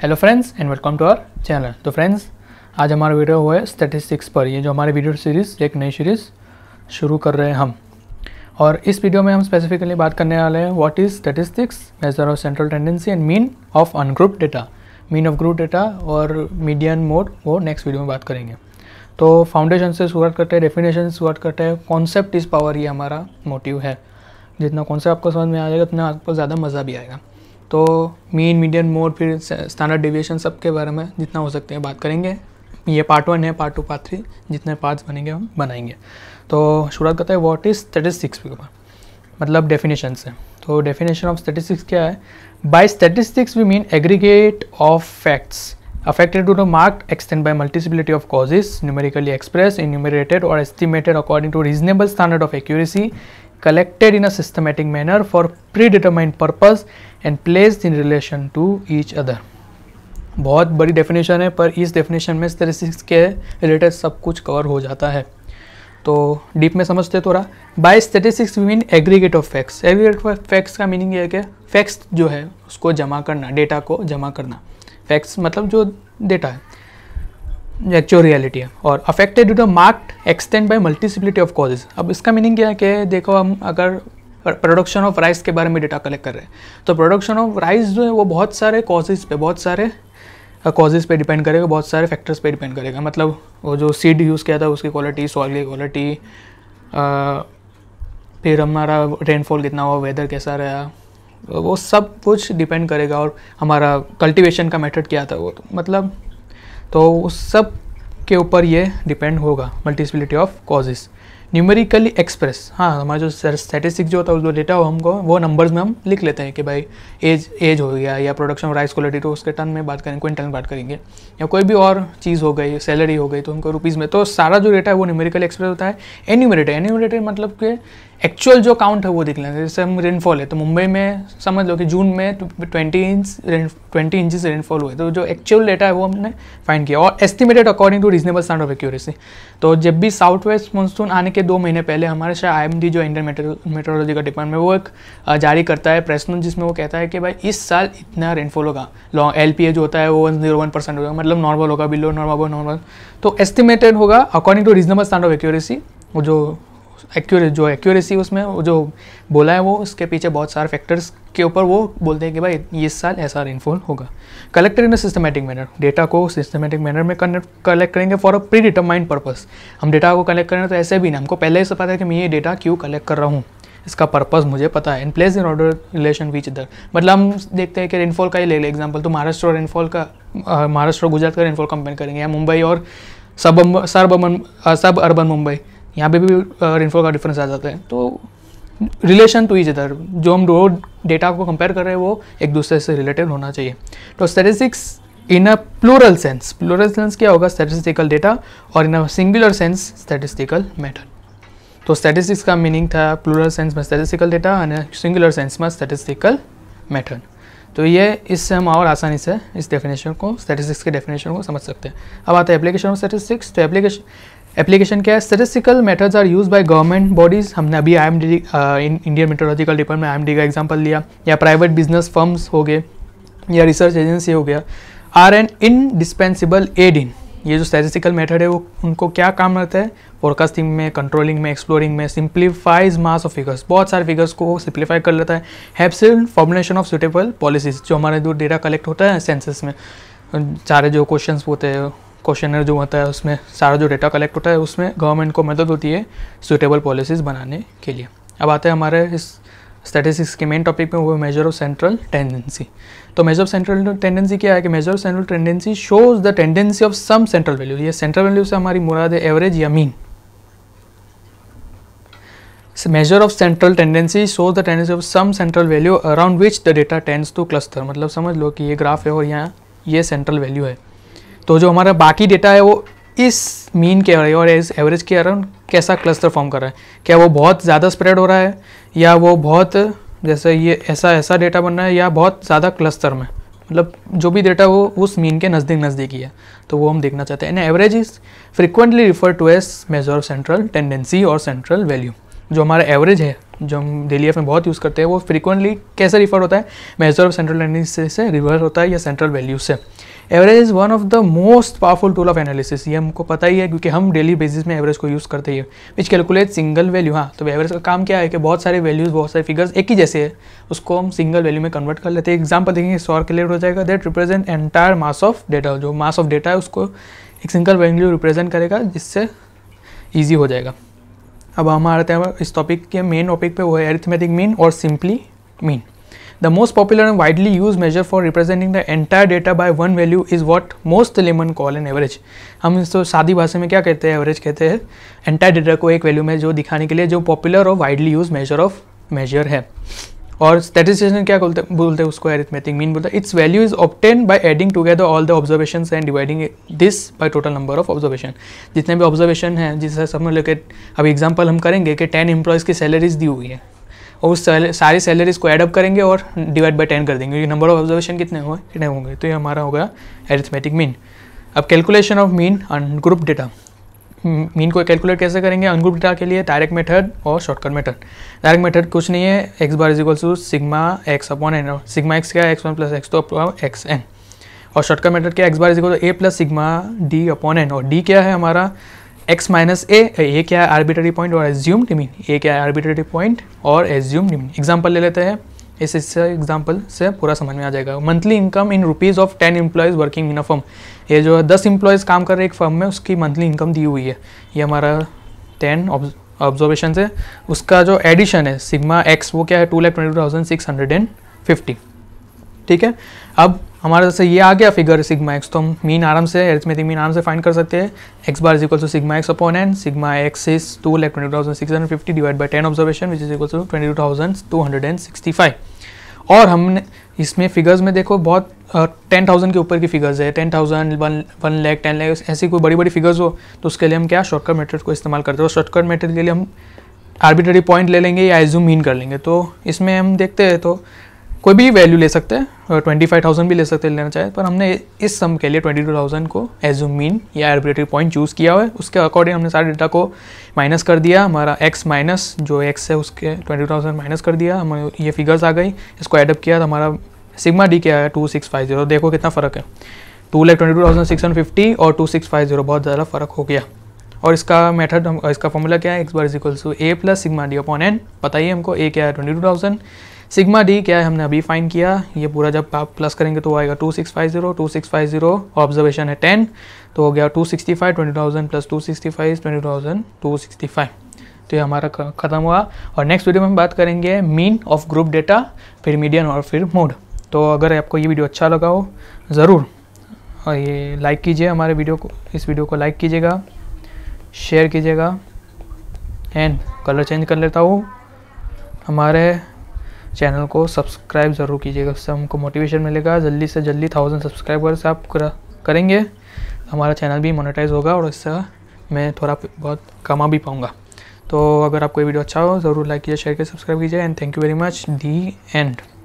hello friends and welcome to our channel तो friends आज हमारा वीडियो हुआ है स्टेटिस्टिक्स पर ये जो हमारे वीडियो सीरीज़ एक नई सीरीज़ शुरू कर रहे हैं हम और इस वीडियो में हम स्पेसिफिकली बात करने वाले हैं what is statistics measure of central tendency and mean of ungroup data mean of group data और मीडियन मोड वो नेक्स्ट वीडियो में बात करेंगे तो फाउंडेशन से शुरुआत करते हैं डेफिनेशन से शुरुआत करते हैं कॉन्सेप्ट इज़ पावर ये हमारा मोटिव है जितना कॉन्सेप्ट आपको समझ में आ जाएगा उतना आपको ज़्यादा मज़ा भी आएगा तो मीन मीडियन मोड फिर स्टैंडर्ड डिविएशन सब के बारे में जितना हो सकते हैं बात करेंगे ये पार्ट वन है पार्ट टू पार्ट थ्री जितने पार्ट्स बनेंगे हम बनाएंगे तो शुरुआत करते हैं व्हाट इज़ स्टेटिस्टिक्स के ऊपर मतलब डेफिनेशन से तो डेफिनेशन ऑफ स्टेटिस्टिक्स क्या है by statistics we mean aggregate of facts affected to the mark extend by multiplicity of causes numerically express enumerated और estimated according to reasonable standard of accuracy collected in a systematic manner for predetermined purpose and placed in relation to each other बहुत बड़ी definition है पर इस definition में statistics के related सब कुछ कवर हो जाता है तो डीप में समझते थोड़ा by statistics we mean aggregate of facts aggregate of facts का मीनिंग ये है कि फैक्ट्स जो है उसको जमा करना डेटा को जमा करना फैक्ट्स मतलब जो डेटा है एक्चुअल रियलिटी है और affected to the marked extend by multiplicity of causes अब इसका मीनिंग क्या है कि देखो हम अगर प्रोडक्शन ऑफ राइस के बारे में डेटा कलेक्ट कर रहे हैं तो प्रोडक्शन ऑफ राइस जो है वो बहुत सारे कॉजेज पे बहुत सारे कॉजेज पे डिपेंड करेगा बहुत सारे फैक्टर्स पे डिपेंड करेगा मतलब वो जो सीड यूज़ किया था उसकी क्वालिटी सॉइल की क्वालिटी फिर हमारा रेनफॉल कितना हुआ वेदर कैसा रहा वो सब कुछ डिपेंड करेगा और हमारा कल्टीवेशन का मेथड क्या था वो तो मतलब तो उस सब के ऊपर ये डिपेंड होगा multiplicity of causes numerically express हाँ हमारा जो स्टैटिस्टिक्स जो होता है जो डेटा हो हमको वो नंबर्स में हम लिख लेते हैं कि भाई एज एज हो गया या प्रोडक्शन राइस क्वालिटी तो उसके टन में बात करेंगे क्विंटल में बात करेंगे या कोई भी और चीज़ हो गई सैलरी हो गई तो उनको रुपीज़ में तो सारा जो डेटा है वो न्यूमेरिकल एक्सप्रेस होता है एन्यूमरेटर एन्यूमरेटर मतलब कि एक्चुअल जो काउंट है वो दिख लेते हैं जैसे हम रेनफॉल है तो मुंबई में समझ लो कि जून में twenty inch twenty inches rainfall हुए तो जो एक्चुअल डेटा है वो हमने फाइंड किया और estimated according to reasonable stand of accuracy तो जब भी साउथ वेस्ट मानसून आने के दो महीने पहले हमारे शायद आई एम डी जो इंडियन मेट्रोलॉजी का डिपार्टमेंट वो एक जारी करता है प्रेस नोट जिसमें वो कहता है कि भाई इस साल इतना रेनफॉल होगा लॉन्ग एल पी ए जो होता है वो वन जीरो वन परसेंट होगा मतलब नॉर्मल होगा बिलो नॉर्मल नॉर्मल तो एस्टिमेटेड होगा according to reasonable stand of accuracy वो जो एक्यूरेट जो एक्यूरेसी उसमें जो बोला है वो उसके पीछे बहुत सारे फैक्टर्स के ऊपर वो बोलते हैं कि भाई इस साल ऐसा रेनफॉल होगा collected in a systematic manner data को सिस्टमेटिक मैनर में कलेक्ट करेंगे for a predetermined purpose हम डेटा को कलेक्ट करें तो ऐसे भी ना हमको पहले से पता है कि मैं ये डेटा क्यों कलेक्ट कर रहा हूँ इसका पर्पस मुझे पता है in place in order relation which इधर मतलब हम देखते हैं कि रेनफॉल का ही ले लें एग्जाम्पल तो महाराष्ट्र और रेनफॉल का महाराष्ट्र और गुजरात का रेनफॉल कंपेयर करेंगे या मुंबई और सब सब अर्बन मुंबई यहाँ पे भी रेनफॉल का डिफरेंस आ जाता है तो रिलेशन टू इज अदर जो हम दो डेटा को कंपेयर कर रहे हैं वो एक दूसरे से रिलेटेड होना चाहिए तो statistics in a plural sense plural sense क्या होगा स्टेटिस्टिकल डेटा और in a singular sense statistical method तो स्टेटिस्टिक्स का मीनिंग था प्लूरल सेंस में statistical data and singular sense में स्टैटिस्टिकल मेथड तो ये इससे हम और आसानी से इस डेफिनेशन को स्टैटिस्टिक्स के डेफिनेशन को समझ सकते हैं अब आता है एप्लीकेशन ऑफ स्टैटिस्टिक्स तो एप्लीकेशन एप्लीकेशन क्या है statistical methods are used by government bodies हमने अभी I M D Indian meteorological department I M D का एग्जाम्पल लिया या प्राइवेट बिजनेस फर्म्स हो गए या रिसर्च एजेंसी हो गया are an indispensable aid in ये जो स्टेटिस्टिकल मेथड है वो उनको क्या काम रहता है फोरकास्टिंग में कंट्रोलिंग में एक्सप्लोरिंग में सिंप्लीफाइज मास ऑफ फिगर्स बहुत सारे फिगर्स को सिंप्लीफाई कर लेता है helps formulation of suitable policies जो हमारे दूर डेटा कलेक्ट होता है सेंसस में सारे जो क्वेश्चंस होते हैं क्वेश्चनर जो होता है उसमें सारा जो डेटा कलेक्ट होता है उसमें गवर्नमेंट को मदद होती है सूटेबल पॉलिसीज़ बनाने के लिए अब आते हैं हमारे इस स्टैटिस्टिक्स के मेन टॉपिक में वो मेजर ऑफ सेंट्रल टेंडेंसी तो मेजर ऑफ सेंट्रल टेंडेंसी क्या है कि measure of central tendency shows the tendency of some central value ये सेंट्रल वैल्यू से हमारी मुराद है एवरेज या mean measure of central tendency shows the tendency of some central value around which the data tends to cluster मतलब समझ लो कि ये ग्राफ है और यहाँ ये सेंट्रल वैल्यू है तो जो हमारा बाकी डेटा है वो इस मीन के और इस एवरेज के अराउंड कैसा क्लस्टर फॉर्म कर रहा है क्या वो बहुत ज़्यादा स्प्रेड हो रहा है या वो बहुत जैसे ये ऐसा ऐसा डेटा बन रहा है या बहुत ज़्यादा क्लस्टर में मतलब जो भी डेटा वो उस मीन के नज़दीक नज़दीक ही है तो वो हम देखना चाहते हैं average is frequently refer to as measure of central tendency और सेंट्रल वैल्यू जो हमारा एवरेज है जो हम डेली लाइफ में बहुत यूज़ करते हैं वो फ्रीक्वेंटली कैसे रिफर होता है मेजर ऑफ सेंट्रल एनालिसिस से, से होता है या सेंट्रल वैल्यू से average is one of the most powerful tool of analysis ये हमको पता ही है क्योंकि हम डेली बेसिस में एवरेज को यूज़ करते हैं विच कैलकुलेट सिंगल वैल्यू हाँ तो एवरेज का काम क्या है कि बहुत सारे वैल्यूज़ बहुत सारे फिगर्स एक ही जैसे है उसको हम सिंगल वैल्यू में कन्वर्ट कर लेते हैं एग्जाम्पल देखेंगे सौ क्लियर हो जाएगा that represent entire mass of data जो मास ऑफ डेटा है उसको एक सिंगल वैल्यू रिप्रेजेंट करेगा जिससे ईजी हो जाएगा अब हम आ रहे हैं इस टॉपिक के मेन टॉपिक पे वो है एरिथमेटिक मीन और simply mean the most popular and widely use measure for representing the entire data by one value is what most layman call an average हम इसको सादी भाषा में क्या कहते हैं एवरेज कहते हैं एंटायर डेटा को एक वैल्यू में जो दिखाने के लिए जो पॉपुलर और widely use measure of measure है और स्टेटिस्टिशियन क्या बोलते बोलते हैं उसको एरिथमेटिक मीन बोलता है its value is obtain by adding together all the observation and dividing this by total number of observation जितने भी ऑब्जर्वेशन हैं जिससे सब लो कि अभी एग्जाम्पल हम करेंगे कि टेन एम्प्लॉयज़ की सैलरीज दी हुई है और उस सारी सैलरीज को एडअप करेंगे और डिवाइड बाई टेन कर देंगे क्योंकि नंबर ऑफ ऑब्जर्वेशन कितने हुए कितने होंगे तो ये हमारा होगा एरिथमेटिक मीन अब calculation of mean and group data mean हम्म, को कैलकुलेट कैसे करेंगे अनग्रुप डेटा के लिए डायरेक्ट मेथड और शॉर्टकट मेथड डायरेक्ट मेथड कुछ नहीं है x bar is equal to sigma x upon n sigma x क्या है एक्स वन प्लस एक्स तो एक्स एन और शॉर्टकट मेथड क्या x bar is equal to a plus sigma d upon n और D क्या है हमारा x minus a a क्या है आर्बिटरी पॉइंट और एज्यूम डिमीन ए क्या है आर्बिटरी पॉइंट और एज्यूम डिमीन एग्जाम्पल ले लेते हैं इस इससे एग्जाम्पल से पूरा समझ में आ जाएगा monthly income in rupees of ten employees working in a firm ये जो है दस इम्प्लॉयज़ काम कर रहे एक फर्म में उसकी मंथली इनकम दी हुई है ये हमारा टेन ऑब्जर्वेशन से उसका जो एडिशन है सिग्मा एक्स वो क्या है two lakh twenty thousand six hundred and fifty ठीक है अब हमारे जैसे ये आ गया फिगर सिग्मा एक्स तो हम मीन आराम से एरिथमेटिक मीन आराम से फाइंड कर सकते हैं x bar is equal to sigma x upon n sigma x is two lakh twenty thousand six hundred fifty divide by ten observation which is equal to twenty two thousand two hundred and sixty five और हमने इसमें figures में देखो बहुत ten thousand के ऊपर की figures है ten thousand one one lakh ten lakh ऐसी कोई बड़ी बड़ी फिगर्स हो तो उसके लिए हम क्या शॉर्टकट मेथड को इस्तेमाल करते हैं और शॉर्टकट मेथड के लिए हम आर्बिटरी पॉइंट ले लेंगे या एज्यूम मीन कर लेंगे तो इसमें हम देखते हैं तो कोई भी वैल्यू ले सकते हैं ट्वेंटी फाइव थाउजेंड भी ले सकते हैं लेना चाहे पर हमने इस सम के लिए ट्वेंटी टू थाउजेंड को एज एजूम मीन या एर्बिट्रेटरी पॉइंट चूज़ किया हुआ है उसके अकॉर्डिंग हमने सारे डेटा को माइनस कर दिया हमारा एक्स माइनस जो एक्स है उसके ट्वेंटी टू थाउजेंड माइनस कर दिया हमारे ये फिगर्स आ गई इसको एडअप किया तो हमारा सिग्मा डी क्या है टू सिक्स फाइव जीरो देखो कितना फ़र्क है two lakh twenty two thousand six hundred fifty और टू सिक्स फाइव जीरो बहुत ज़्यादा फ़र्क हो गया और इसका मेथड इसका फॉर्मूला क्या है x bar is equals to a plus sigma d upon n बताइए हमको ए क्या है twenty two thousand sigma d क्या है हमने अभी फाइन किया ये पूरा जब आप प्लस करेंगे तो आएगा two six five zero two six five zero observation है टेन तो हो गया two sixty five twenty thousand plus two sixty five twenty thousand two sixty five तो ये हमारा ख़त्म हुआ और नेक्स्ट वीडियो में हम बात करेंगे मीन ऑफ ग्रुप डेटा फिर मीडियन और फिर मोड तो अगर आपको ये वीडियो अच्छा लगा हो ज़रूर और ये लाइक कीजिए हमारे वीडियो को इस वीडियो को लाइक कीजिएगा शेयर कीजिएगा एंड कलर चेंज कर लेता हूँ हमारे चैनल को सब्सक्राइब ज़रूर कीजिएगा उससे हमको मोटिवेशन मिलेगा जल्दी से जल्दी थाउजेंड सब्सक्राइबर्स आप करेंगे हमारा चैनल भी मोनेटाइज होगा और इससे मैं थोड़ा बहुत कमा भी पाऊँगा तो अगर आपको ये वीडियो अच्छा हो ज़रूर लाइक कीजिए शेयर कीजिए सब्सक्राइब कीजिए and thank you very much the and